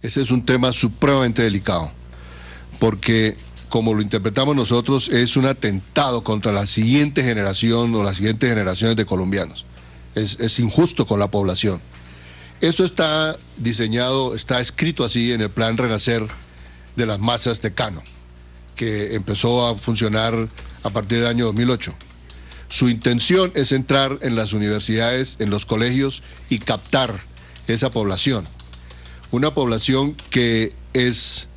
Ese es un tema supremamente delicado, porque como lo interpretamos nosotros, es un atentado contra la siguiente generación o las siguientes generaciones de colombianos. Es, injusto con la población. Esto está diseñado, está escrito así en el plan Renacer de las Masas de Cano, que empezó a funcionar a partir del año 2008. Su intención es entrar en las universidades, en los colegios y captar esa población una población que es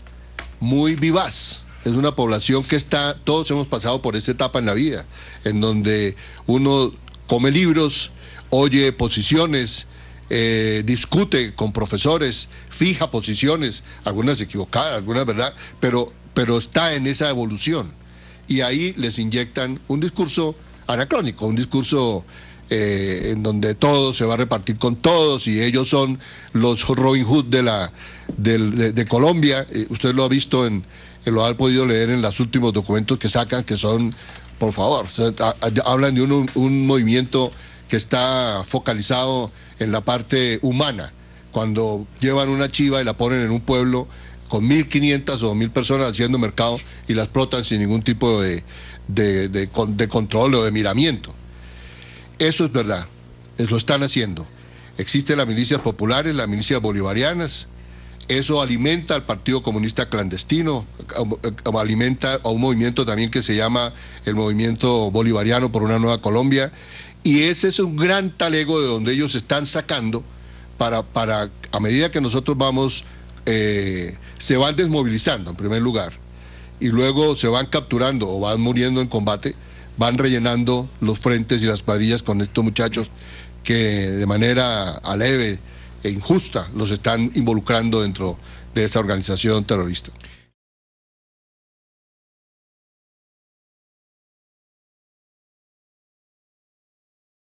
muy vivaz. Es una población que está, todos hemos pasado por esta etapa en la vida, en donde uno come libros, oye posiciones, eh, discute con profesores, fija posiciones, algunas equivocadas, algunas verdad, pero, pero está en esa evolución. Y ahí les inyectan un discurso anacrónico, un discurso eh, en donde todo se va a repartir con todos y ellos son los Robin Hood de, la, de, Colombia. Eh, usted lo ha visto en, eh, lo ha podido leer en los últimos documentos que sacan, que son, por favor, hablan de un, movimiento que está focalizado en la parte humana. Cuando llevan una chiva y la ponen en un pueblo con 1.500 o 1.000 personas haciendo mercado y las explotan sin ningún tipo de, control o de miramiento. Eso es verdad, lo están haciendo. Existen las milicias populares, las milicias bolivarianas, eso alimenta al Partido Comunista Clandestino, eh, alimenta a un movimiento también que se llama el Movimiento Bolivariano por una Nueva Colombia, y ese es un gran talego de donde ellos están sacando para, para a medida que nosotros vamos, eh, se van desmovilizando en primer lugar, y luego se van capturando o van muriendo en combate van rellenando los frentes y las cuadrillas con estos muchachos que de manera aleve e injusta los están involucrando dentro de esa organización terrorista.